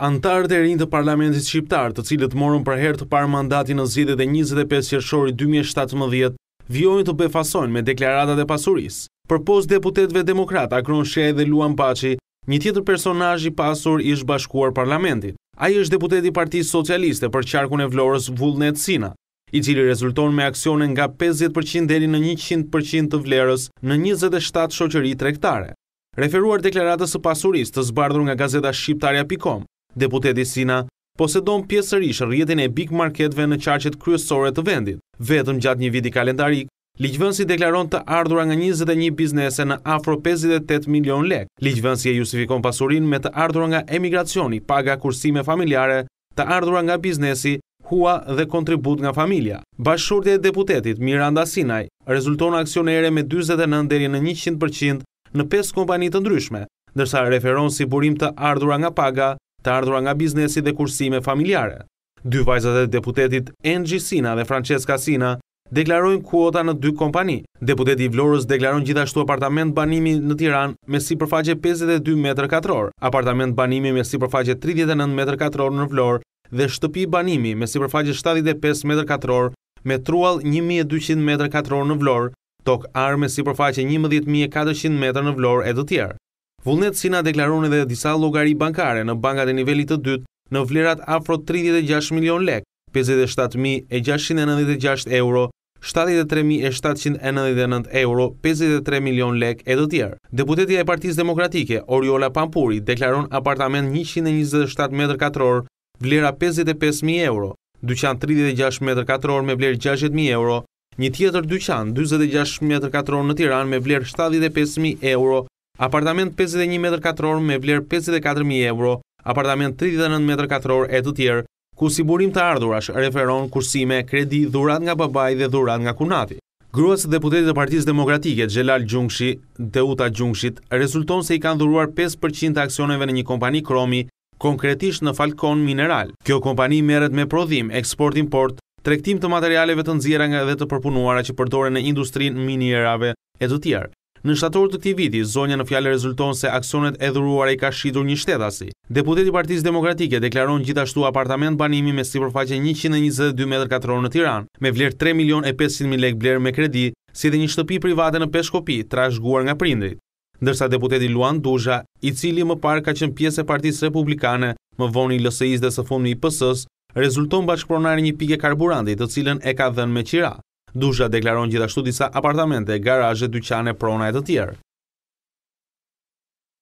Antarët e rinjë të parlamentit shqiptar, të cilët morën për herë të parë mandatin në zgjedhjet e 25 qershori 2017, vjojnë të befasojnë me deklaratat e pasurisë. Përpos deputetëve demokrat Akron Shej dhe Luan Paçi, një tjetër personazh i pasur i bashkuar parlamentit. Ai është deputet i Partisë Socialiste për qarkun e Vlorës Vullnet Sina, i cili rezulton me aksione nga 50% deri në 100% të vlerës në 27 shoqëri tregtare. Referuar deklaratës së pasurisë të zbardhur nga gazeta shqiptarja.com, Deputeti Sina posedon pjesërishë rjetin e big marketve në qarqet kryesore të vendit. Vetëm gjatë një viti kalendarik, Ligjvënsi deklaron të ardhura nga 21 biznese në afro 58 milion lek. Ligjvënsi e justifikon pasurin me të ardhura nga emigracioni, paga kursime familjare, të ardhura nga biznesi, hua dhe kontribut nga familja. Bashurte e deputetit Miranda Sinaj rezulton aksionere me 29 deri në 100% në 5 kompanit të ndryshme, ndërsa referon si burim të ardhura nga paga, të ardhura nga biznesi dhe kursime familjare. Dy vajzat e deputetit Angie Sina dhe Francesca Sina deklarojnë kuota në dy kompani. Deputeti i Vlorës deklaron gjithashtu apartament banimi në Tiran me si përfaqe 52 m katror, apartament banimi me si përfaqe 39 m katror në Vlorë dhe shtëpi banimi me si përfaqe 75 m katror me trual 1200 m katror në Vlorë, tok arme si përfaqe 11400 metrë në Vlorë e të tjerë. Vullnet Sina deklaron edhe disa logari bankare në bankat e nivelit të dytë në vlerat afro 36 milion lek, 57.696 euro, 73.799 euro, 53 milion lek e do tjerë. Deputetja e Partisë Demokratike, Oriola Pampuri, deklaron apartament 127 m2, vlera 55.000 euro, 36 m2 me vler 60.000 euro, një tjetër 226 m2 në Tiran me vler 75.000 euro, apartament 51 m2 me vler 54.000 euro, apartament 39 m2 e të tjerë, ku si burim të ardhurash referon kursime, kredi, dhurat nga babaj dhe dhurat nga kunati. Gruas deputetit të partiz demokratike, Gjelal Gjungshi, Deuta Gjungshit, rezulton se i kanë dhuruar 5% të aksioneve në një kompani kromi, konkretisht në Falcon Mineral. Kjo kompani meret me prodhim, eksport-import, trektim të materialeve të nëzira nga dhe të përpunuara që përdore në industrin minierave e të tjerë. Në shtator të këti viti, zonja në fjale rezulton se aksionet e dhuruare i ka shqidur një shtetasi. Deputeti Partisë Demokratike deklaron gjithashtu apartament banimi me si përfaqe 122 m2 në Tiran, me vlerë 3 milion e 500.000 lek bler me kredi, si dhe një shtëpi private në Peshkopi, trashguar nga prindrit. Ndërsa deputeti Luan Duzha, i cili më parë ka qenë pjesë e Partisë Republikane, më voni lëseis dhe së fundmi i PS-s, rezulton bashkëpronari një pike karburandi të cilën e ka dhenë me qira. Dusha deklaron gjithashtu disa apartamente, garaje, dyqane, prona e të tjerë.